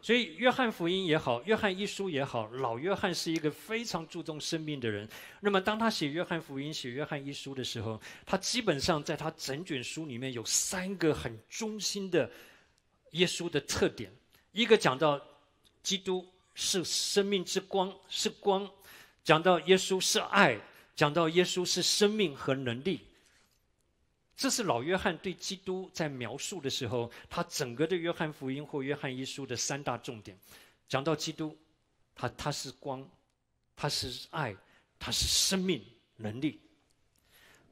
所以，约翰福音也好，约翰一书也好，老约翰是一个非常注重生命的人。那么，当他写约翰福音、写约翰一书的时候，他基本上在他整卷书里面有三个很中心的耶稣的特点：一个讲到基督是生命之光，是光；讲到耶稣是爱；讲到耶稣是生命和能力。这是老约翰对基督在描述的时候，他整个的约翰福音或约翰一书的三大重点。讲到基督，他他是光，他是爱，他是生命能力。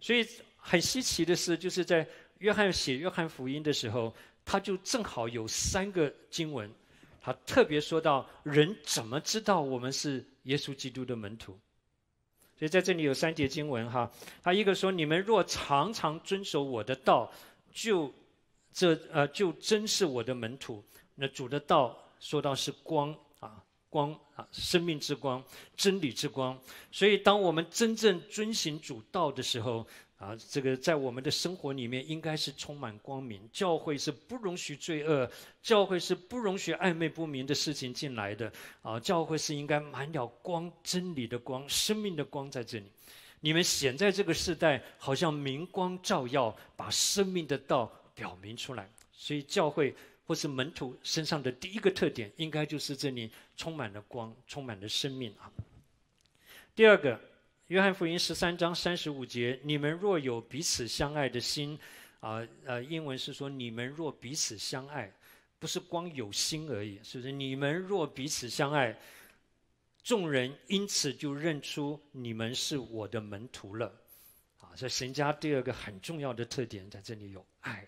所以很稀奇的是，就是在约翰写约翰福音的时候，他就正好有三个经文，他特别说到人怎么知道我们是耶稣基督的门徒。所以在这里有三节经文哈，他一个说你们若常常遵守我的道，就这呃就真是我的门徒。那主的道说到是光啊光啊生命之光真理之光。所以当我们真正遵循主道的时候。啊，这个在我们的生活里面应该是充满光明。教会是不容许罪恶，教会是不容许暧昧不明的事情进来的。啊，教会是应该满了光、真理的光、生命的光在这里。你们现在这个时代，好像明光照耀，把生命的道表明出来。所以，教会或是门徒身上的第一个特点，应该就是这里充满了光，充满了生命啊。第二个。约翰福音十三章三十五节：你们若有彼此相爱的心，啊呃，英文是说你们若彼此相爱，不是光有心而已，是不是？你们若彼此相爱，众人因此就认出你们是我的门徒了，啊，所以神家第二个很重要的特点在这里有爱。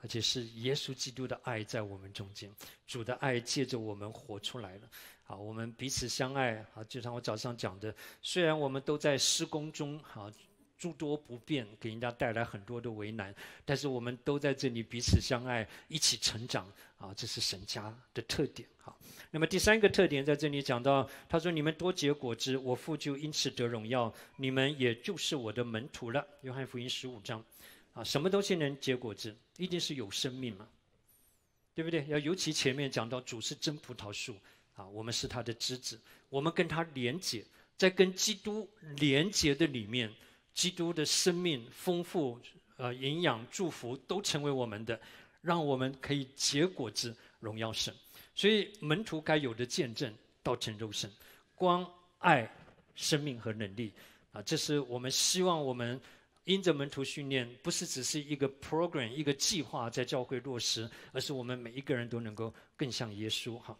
而且是耶稣基督的爱在我们中间，主的爱借着我们活出来了。好，我们彼此相爱。好，就像我早上讲的，虽然我们都在施工中，好诸多不便，给人家带来很多的为难，但是我们都在这里彼此相爱，一起成长。啊，这是神家的特点。好，那么第三个特点在这里讲到，他说：“你们多结果子，我父就因此得荣耀，你们也就是我的门徒了。”约翰福音十五章。啊，什么东西能结果子？一定是有生命嘛，对不对？要尤其前面讲到主是真葡萄树，啊，我们是他的枝子，我们跟他连结，在跟基督连结的里面，基督的生命、丰富、呃营养、祝福都成为我们的，让我们可以结果子，荣耀神。所以门徒该有的见证，道成肉身，光、爱、生命和能力，啊，这是我们希望我们。因着门徒训练，不是只是一个 program、一个计划在教会落实，而是我们每一个人都能够更像耶稣，哈。